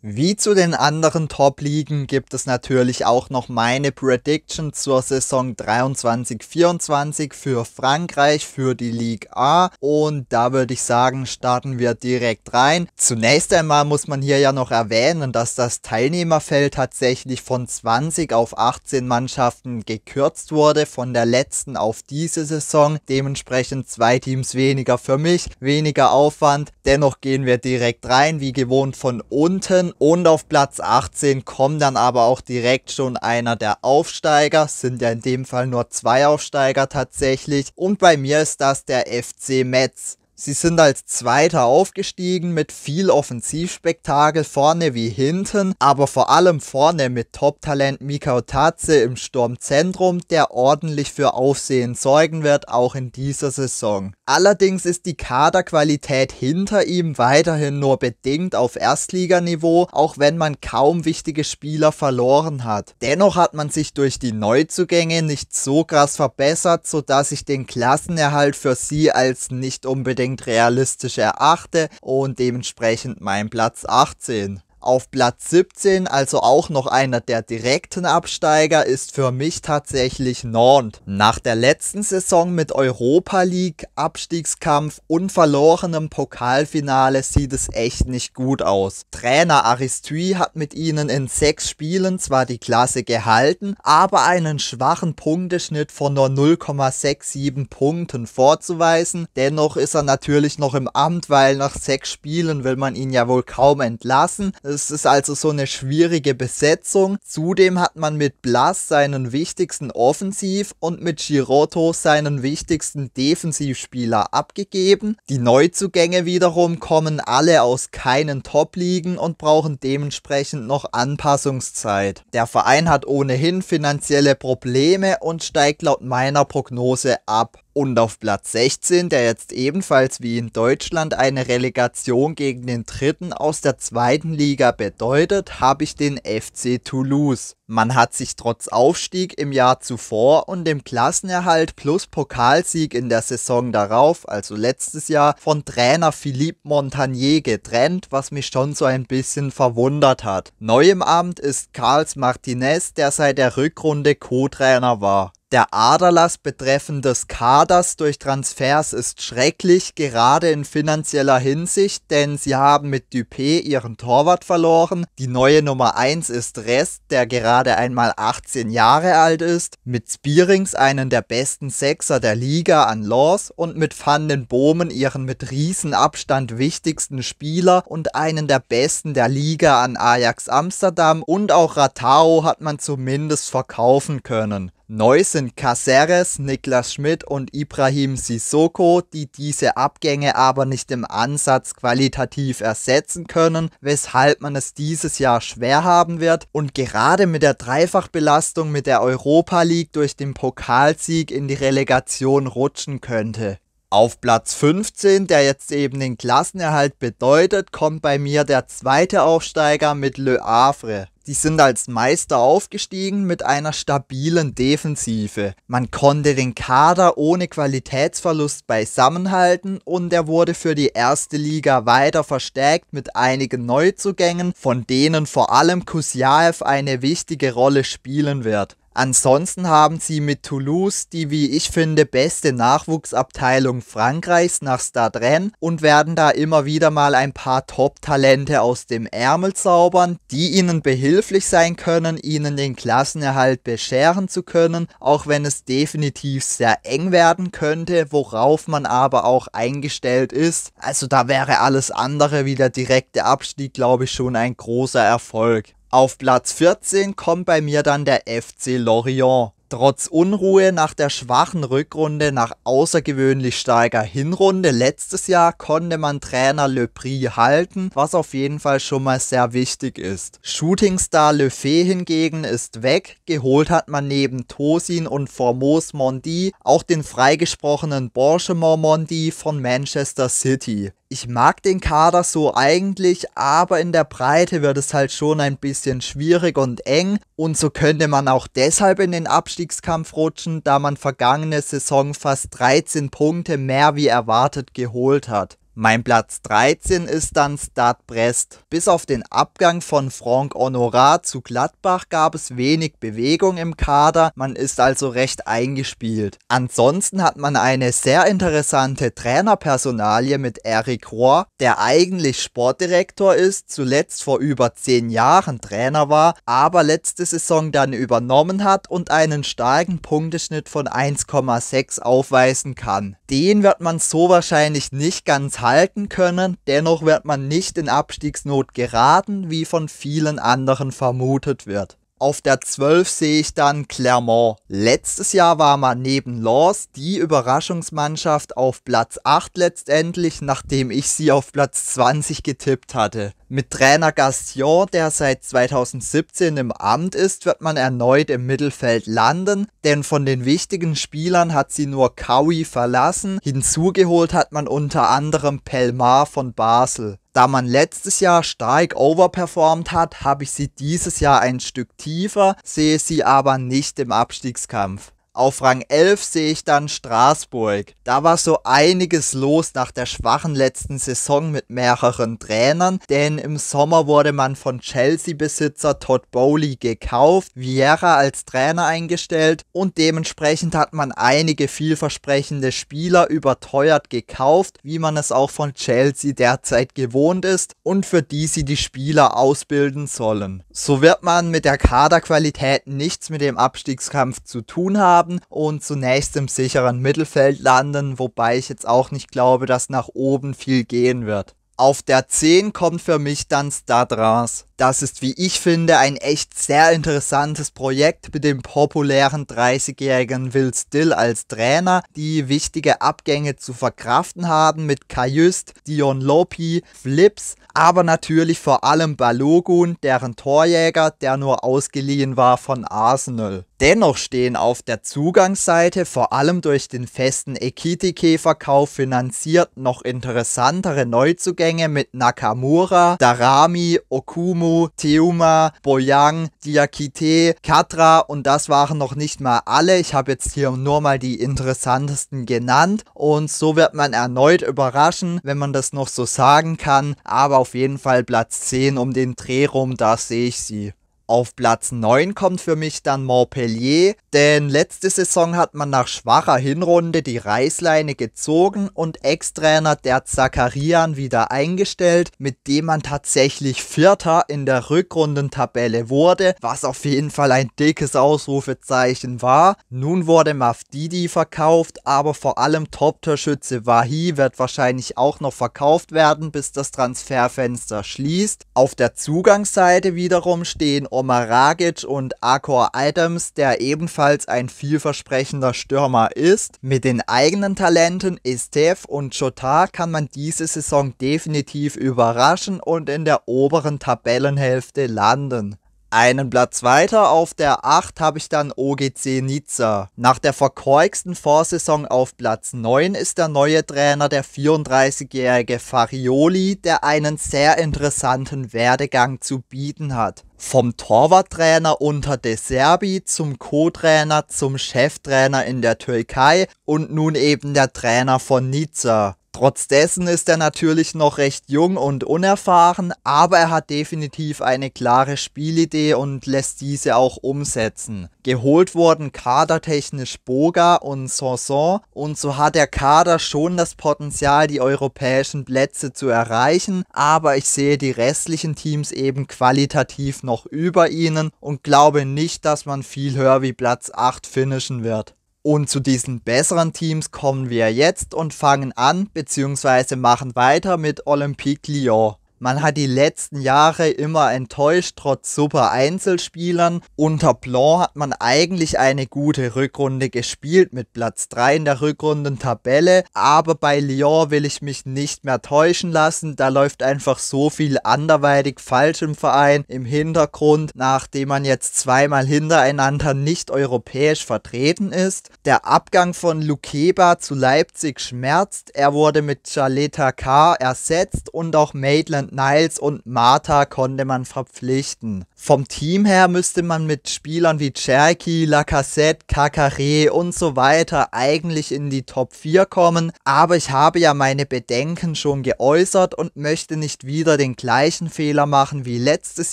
Wie zu den anderen Top-Ligen gibt es natürlich auch noch meine Prediction zur Saison 23-24 für Frankreich, für die Ligue A. Und da würde ich sagen, starten wir direkt rein. Zunächst einmal muss man hier ja noch erwähnen, dass das Teilnehmerfeld tatsächlich von 20 auf 18 Mannschaften gekürzt wurde, von der letzten auf diese Saison. Dementsprechend zwei Teams weniger für mich, weniger Aufwand. Dennoch gehen wir direkt rein, wie gewohnt von unten und auf Platz 18 kommt dann aber auch direkt schon einer der Aufsteiger, sind ja in dem Fall nur zwei Aufsteiger tatsächlich und bei mir ist das der FC Metz. Sie sind als Zweiter aufgestiegen mit viel Offensivspektakel vorne wie hinten, aber vor allem vorne mit Top-Talent Mikao Tatze im Sturmzentrum, der ordentlich für Aufsehen sorgen wird, auch in dieser Saison. Allerdings ist die Kaderqualität hinter ihm weiterhin nur bedingt auf Erstliganiveau, auch wenn man kaum wichtige Spieler verloren hat. Dennoch hat man sich durch die Neuzugänge nicht so krass verbessert, sodass ich den Klassenerhalt für sie als nicht unbedingt unbedingt realistisch erachte und dementsprechend mein Platz 18. Auf Platz 17, also auch noch einer der direkten Absteiger, ist für mich tatsächlich Nord. Nach der letzten Saison mit Europa League, Abstiegskampf und verlorenem Pokalfinale sieht es echt nicht gut aus. Trainer Aristui hat mit ihnen in sechs Spielen zwar die Klasse gehalten, aber einen schwachen Punkteschnitt von nur 0,67 Punkten vorzuweisen. Dennoch ist er natürlich noch im Amt, weil nach sechs Spielen will man ihn ja wohl kaum entlassen. Es ist also so eine schwierige Besetzung. Zudem hat man mit Blas seinen wichtigsten Offensiv- und mit Giroto seinen wichtigsten Defensivspieler abgegeben. Die Neuzugänge wiederum kommen alle aus keinen Top-Ligen und brauchen dementsprechend noch Anpassungszeit. Der Verein hat ohnehin finanzielle Probleme und steigt laut meiner Prognose ab. Und auf Platz 16, der jetzt ebenfalls wie in Deutschland eine Relegation gegen den Dritten aus der zweiten Liga bedeutet, habe ich den FC Toulouse. Man hat sich trotz Aufstieg im Jahr zuvor und dem Klassenerhalt plus Pokalsieg in der Saison darauf, also letztes Jahr, von Trainer Philippe Montagnier getrennt, was mich schon so ein bisschen verwundert hat. Neu im Amt ist Carls Martinez, der seit der Rückrunde Co-Trainer war. Der Aderlass betreffend des Kaders durch Transfers ist schrecklich, gerade in finanzieller Hinsicht, denn sie haben mit Dupé ihren Torwart verloren. Die neue Nummer 1 ist Rest, der gerade einmal 18 Jahre alt ist, mit Spearings einen der besten Sechser der Liga an Laws und mit Van den Bomen ihren mit Riesenabstand wichtigsten Spieler und einen der besten der Liga an Ajax Amsterdam und auch Ratao hat man zumindest verkaufen können. Neu sind Caceres, Niklas Schmidt und Ibrahim Sissoko, die diese Abgänge aber nicht im Ansatz qualitativ ersetzen können, weshalb man es dieses Jahr schwer haben wird. Und gerade mit der Dreifachbelastung mit der Europa League durch den Pokalsieg in die Relegation rutschen könnte. Auf Platz 15, der jetzt eben den Klassenerhalt bedeutet, kommt bei mir der zweite Aufsteiger mit Le Havre. Die sind als Meister aufgestiegen mit einer stabilen Defensive. Man konnte den Kader ohne Qualitätsverlust beisammenhalten und er wurde für die erste Liga weiter verstärkt mit einigen Neuzugängen, von denen vor allem Kusiaev eine wichtige Rolle spielen wird. Ansonsten haben sie mit Toulouse die, wie ich finde, beste Nachwuchsabteilung Frankreichs nach Stadren und werden da immer wieder mal ein paar Top-Talente aus dem Ärmel zaubern, die ihnen behilflich sein können, ihnen den Klassenerhalt bescheren zu können, auch wenn es definitiv sehr eng werden könnte, worauf man aber auch eingestellt ist. Also da wäre alles andere wie der direkte Abstieg, glaube ich, schon ein großer Erfolg. Auf Platz 14 kommt bei mir dann der FC Lorient. Trotz Unruhe nach der schwachen Rückrunde nach außergewöhnlich starker Hinrunde letztes Jahr konnte man Trainer Le Prix halten, was auf jeden Fall schon mal sehr wichtig ist. Shootingstar Le Fay hingegen ist weg, geholt hat man neben Tosin und Formos Mondi auch den freigesprochenen Borgemont Mondi von Manchester City ich mag den Kader so eigentlich, aber in der Breite wird es halt schon ein bisschen schwierig und eng. Und so könnte man auch deshalb in den Abstiegskampf rutschen, da man vergangene Saison fast 13 Punkte mehr wie erwartet geholt hat. Mein Platz 13 ist dann Stade Brest. Bis auf den Abgang von Franck Honorat zu Gladbach gab es wenig Bewegung im Kader, man ist also recht eingespielt. Ansonsten hat man eine sehr interessante Trainerpersonalie mit Eric Rohr, der eigentlich Sportdirektor ist, zuletzt vor über 10 Jahren Trainer war, aber letzte Saison dann übernommen hat und einen starken Punkteschnitt von 1,6 aufweisen kann. Den wird man so wahrscheinlich nicht ganz haben halten können, dennoch wird man nicht in Abstiegsnot geraten, wie von vielen anderen vermutet wird. Auf der 12 sehe ich dann Clermont. Letztes Jahr war man neben Laws die Überraschungsmannschaft auf Platz 8 letztendlich, nachdem ich sie auf Platz 20 getippt hatte. Mit Trainer Gastion, der seit 2017 im Amt ist, wird man erneut im Mittelfeld landen, denn von den wichtigen Spielern hat sie nur Kaui verlassen, hinzugeholt hat man unter anderem Pelmar von Basel. Da man letztes Jahr stark overperformed hat, habe ich sie dieses Jahr ein Stück tiefer, sehe sie aber nicht im Abstiegskampf. Auf Rang 11 sehe ich dann Straßburg. Da war so einiges los nach der schwachen letzten Saison mit mehreren Trainern, denn im Sommer wurde man von Chelsea-Besitzer Todd Bowley gekauft, Vieira als Trainer eingestellt und dementsprechend hat man einige vielversprechende Spieler überteuert gekauft, wie man es auch von Chelsea derzeit gewohnt ist und für die sie die Spieler ausbilden sollen. So wird man mit der Kaderqualität nichts mit dem Abstiegskampf zu tun haben, werden und zunächst im sicheren Mittelfeld landen, wobei ich jetzt auch nicht glaube, dass nach oben viel gehen wird. Auf der 10 kommt für mich dann Stadras. Das ist, wie ich finde, ein echt sehr interessantes Projekt mit dem populären 30-jährigen Will Still als Trainer, die wichtige Abgänge zu verkraften haben mit Kajüst, Dion Lopi, Flips, aber natürlich vor allem Balogun, deren Torjäger, der nur ausgeliehen war von Arsenal. Dennoch stehen auf der Zugangsseite vor allem durch den festen Ekitike-Verkauf finanziert noch interessantere Neuzugänge mit Nakamura, Darami, Okumu Amu, Teuma, Boyang, Diakite, Katra und das waren noch nicht mal alle. Ich habe jetzt hier nur mal die interessantesten genannt und so wird man erneut überraschen, wenn man das noch so sagen kann. Aber auf jeden Fall Platz 10 um den Dreh rum, da sehe ich sie. Auf Platz 9 kommt für mich dann Montpellier, denn letzte Saison hat man nach schwacher Hinrunde die Reißleine gezogen und Ex-Trainer der Zakarian wieder eingestellt, mit dem man tatsächlich Vierter in der Rückrundentabelle wurde, was auf jeden Fall ein dickes Ausrufezeichen war. Nun wurde Mafdidi verkauft, aber vor allem Top-Torschütze Wahi wird wahrscheinlich auch noch verkauft werden, bis das Transferfenster schließt. Auf der Zugangsseite wiederum stehen Omar Ragic und Akor Adams, der ebenfalls ein vielversprechender Stürmer ist. Mit den eigenen Talenten Estef und Jota kann man diese Saison definitiv überraschen und in der oberen Tabellenhälfte landen. Einen Platz weiter auf der 8 habe ich dann OGC Nizza. Nach der verkorksten Vorsaison auf Platz 9 ist der neue Trainer der 34-jährige Farioli, der einen sehr interessanten Werdegang zu bieten hat. Vom Torwarttrainer unter De Serbi zum Co-Trainer zum Cheftrainer in der Türkei und nun eben der Trainer von Nizza. Trotz dessen ist er natürlich noch recht jung und unerfahren, aber er hat definitiv eine klare Spielidee und lässt diese auch umsetzen. Geholt wurden kadertechnisch Boga und Sanson und so hat der Kader schon das Potenzial, die europäischen Plätze zu erreichen, aber ich sehe die restlichen Teams eben qualitativ noch über ihnen und glaube nicht, dass man viel höher wie Platz 8 finishen wird. Und zu diesen besseren Teams kommen wir jetzt und fangen an bzw. machen weiter mit Olympique Lyon. Man hat die letzten Jahre immer enttäuscht, trotz super Einzelspielern. Unter Blanc hat man eigentlich eine gute Rückrunde gespielt, mit Platz 3 in der Rückrundentabelle. Aber bei Lyon will ich mich nicht mehr täuschen lassen. Da läuft einfach so viel anderweitig falsch im Verein, im Hintergrund, nachdem man jetzt zweimal hintereinander nicht europäisch vertreten ist. Der Abgang von Lukeba zu Leipzig schmerzt. Er wurde mit Jaleta K. ersetzt und auch Maitland Niles und Martha konnte man verpflichten. Vom Team her müsste man mit Spielern wie Cherky, Lacassette, Kakare und so weiter eigentlich in die Top 4 kommen, aber ich habe ja meine Bedenken schon geäußert und möchte nicht wieder den gleichen Fehler machen wie letztes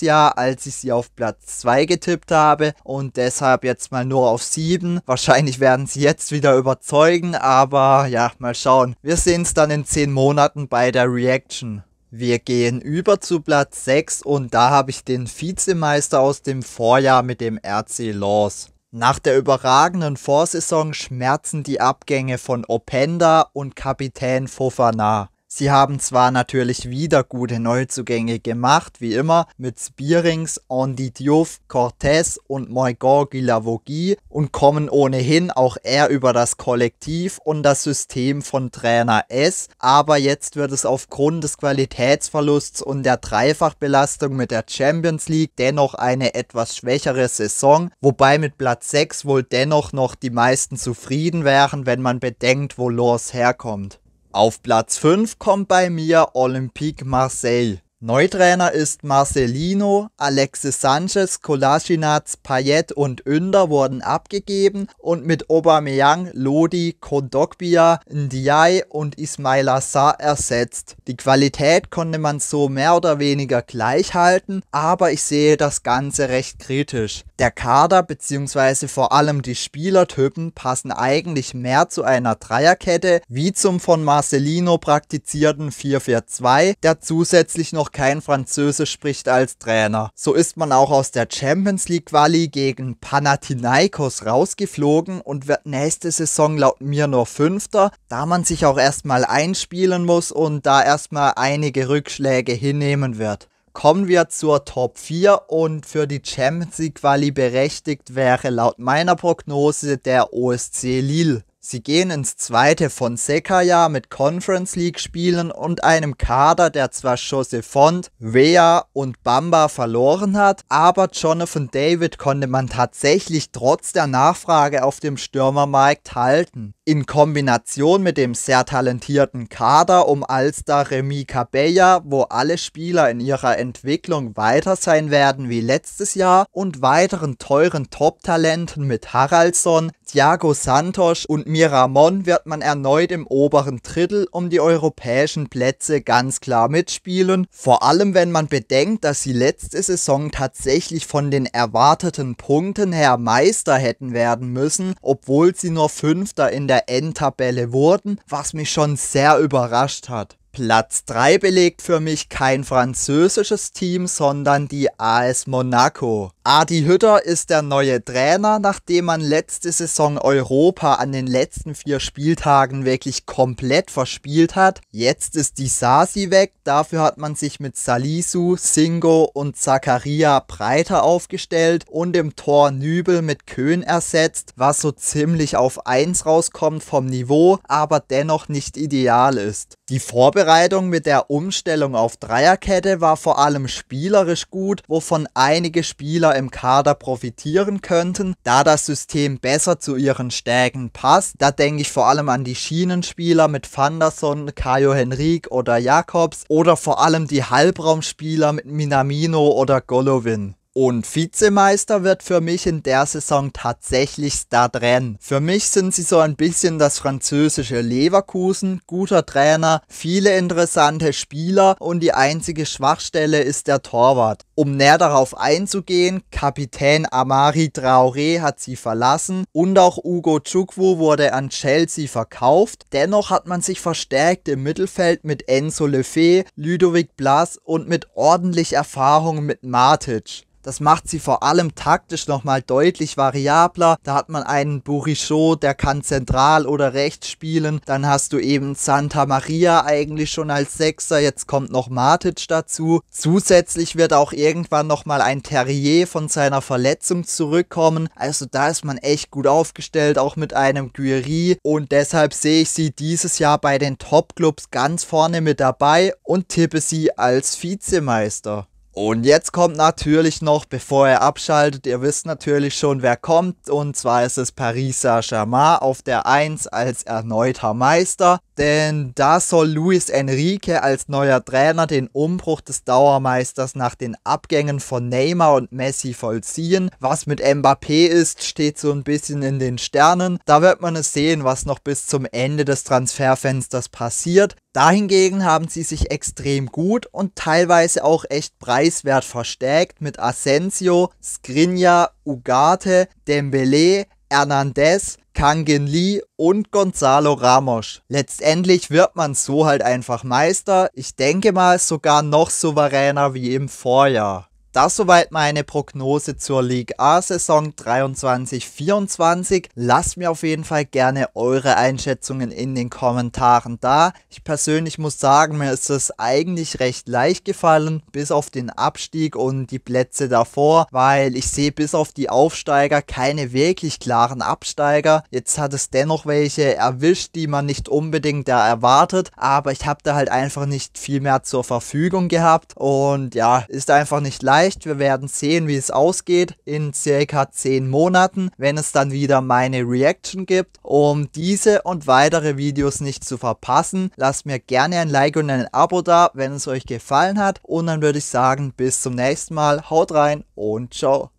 Jahr, als ich sie auf Platz 2 getippt habe und deshalb jetzt mal nur auf 7. Wahrscheinlich werden sie jetzt wieder überzeugen, aber ja, mal schauen. Wir sehen es dann in 10 Monaten bei der Reaction. Wir gehen über zu Platz 6 und da habe ich den Vizemeister aus dem Vorjahr mit dem RC Laws. Nach der überragenden Vorsaison schmerzen die Abgänge von Openda und Kapitän Fofana. Sie haben zwar natürlich wieder gute Neuzugänge gemacht, wie immer, mit Spearings, Andy Diouf, Cortez und Moigor Gilavogi und kommen ohnehin auch eher über das Kollektiv und das System von Trainer S, aber jetzt wird es aufgrund des Qualitätsverlusts und der Dreifachbelastung mit der Champions League dennoch eine etwas schwächere Saison, wobei mit Platz 6 wohl dennoch noch die meisten zufrieden wären, wenn man bedenkt, wo Lors herkommt. Auf Platz 5 kommt bei mir Olympique Marseille. Neutrainer ist Marcelino, Alexis Sanchez, Kolasinac, Payet und Ünder wurden abgegeben und mit Aubameyang, Lodi, Kondogbia, Ndiaye und Ismail Assar ersetzt. Die Qualität konnte man so mehr oder weniger gleich halten, aber ich sehe das Ganze recht kritisch der Kader bzw. vor allem die Spielertypen passen eigentlich mehr zu einer Dreierkette wie zum von Marcelino praktizierten 4-4-2, der zusätzlich noch kein Französisch spricht als Trainer. So ist man auch aus der Champions League Quali gegen Panathinaikos rausgeflogen und wird nächste Saison laut mir nur Fünfter, da man sich auch erstmal einspielen muss und da erstmal einige Rückschläge hinnehmen wird. Kommen wir zur Top 4 und für die Champions League Quali berechtigt wäre laut meiner Prognose der OSC Lille. Sie gehen ins zweite Fonseca-Jahr mit Conference League-Spielen und einem Kader, der zwar José Font, Rea und Bamba verloren hat, aber Jonathan David konnte man tatsächlich trotz der Nachfrage auf dem Stürmermarkt halten. In Kombination mit dem sehr talentierten Kader um Alstar Remy Cabella, wo alle Spieler in ihrer Entwicklung weiter sein werden wie letztes Jahr und weiteren teuren Top-Talenten mit Haraldsson, Thiago Santos und Miramon wird man erneut im oberen Drittel um die europäischen Plätze ganz klar mitspielen, vor allem wenn man bedenkt, dass sie letzte Saison tatsächlich von den erwarteten Punkten her Meister hätten werden müssen, obwohl sie nur Fünfter in der Endtabelle wurden, was mich schon sehr überrascht hat. Platz 3 belegt für mich kein französisches Team, sondern die AS Monaco. Adi Hütter ist der neue Trainer, nachdem man letzte Saison Europa an den letzten vier Spieltagen wirklich komplett verspielt hat. Jetzt ist die Sasi weg, dafür hat man sich mit Salisu, Singo und Zakaria breiter aufgestellt und im Tor Nübel mit Köhn ersetzt, was so ziemlich auf 1 rauskommt vom Niveau, aber dennoch nicht ideal ist. Die Vorbereitung Vorbereitung mit der Umstellung auf Dreierkette war vor allem spielerisch gut, wovon einige Spieler im Kader profitieren könnten, da das System besser zu ihren Stärken passt. Da denke ich vor allem an die Schienenspieler mit Fanderson, Caio Henrique oder Jakobs oder vor allem die Halbraumspieler mit Minamino oder Golovin. Und Vizemeister wird für mich in der Saison tatsächlich Stadren. Für mich sind sie so ein bisschen das französische Leverkusen, guter Trainer, viele interessante Spieler und die einzige Schwachstelle ist der Torwart. Um näher darauf einzugehen, Kapitän Amari Traoré hat sie verlassen und auch Ugo Chukwu wurde an Chelsea verkauft. Dennoch hat man sich verstärkt im Mittelfeld mit Enzo Lefebvre, Ludovic Blas und mit ordentlich Erfahrung mit Matic. Das macht sie vor allem taktisch nochmal deutlich variabler. Da hat man einen Burichot, der kann zentral oder rechts spielen. Dann hast du eben Santa Maria eigentlich schon als Sechser. Jetzt kommt noch Matic dazu. Zusätzlich wird auch irgendwann nochmal ein Terrier von seiner Verletzung zurückkommen. Also da ist man echt gut aufgestellt, auch mit einem Guiri. Und deshalb sehe ich sie dieses Jahr bei den Top-Clubs ganz vorne mit dabei und tippe sie als Vizemeister. Und jetzt kommt natürlich noch, bevor er abschaltet, ihr wisst natürlich schon, wer kommt. Und zwar ist es Paris Saint-Germain auf der 1 als erneuter Meister. Denn da soll Luis Enrique als neuer Trainer den Umbruch des Dauermeisters nach den Abgängen von Neymar und Messi vollziehen. Was mit Mbappé ist, steht so ein bisschen in den Sternen. Da wird man es sehen, was noch bis zum Ende des Transferfensters passiert. Dahingegen haben sie sich extrem gut und teilweise auch echt preiswert verstärkt mit Asensio, Skriniar, Ugarte, Dembele, Hernandez, Kangin Lee und Gonzalo Ramos. Letztendlich wird man so halt einfach Meister. Ich denke mal sogar noch souveräner wie im Vorjahr. Das soweit meine Prognose zur League A-Saison 23-24. Lasst mir auf jeden Fall gerne eure Einschätzungen in den Kommentaren da. Ich persönlich muss sagen, mir ist es eigentlich recht leicht gefallen, bis auf den Abstieg und die Plätze davor, weil ich sehe bis auf die Aufsteiger keine wirklich klaren Absteiger. Jetzt hat es dennoch welche erwischt, die man nicht unbedingt da erwartet, aber ich habe da halt einfach nicht viel mehr zur Verfügung gehabt und ja, ist einfach nicht leicht erreicht. Wir werden sehen, wie es ausgeht in circa 10 Monaten, wenn es dann wieder meine Reaction gibt. Um diese und weitere Videos nicht zu verpassen, lasst mir gerne ein Like und ein Abo da, wenn es euch gefallen hat. Und dann würde ich sagen, bis zum nächsten Mal. Haut rein und ciao.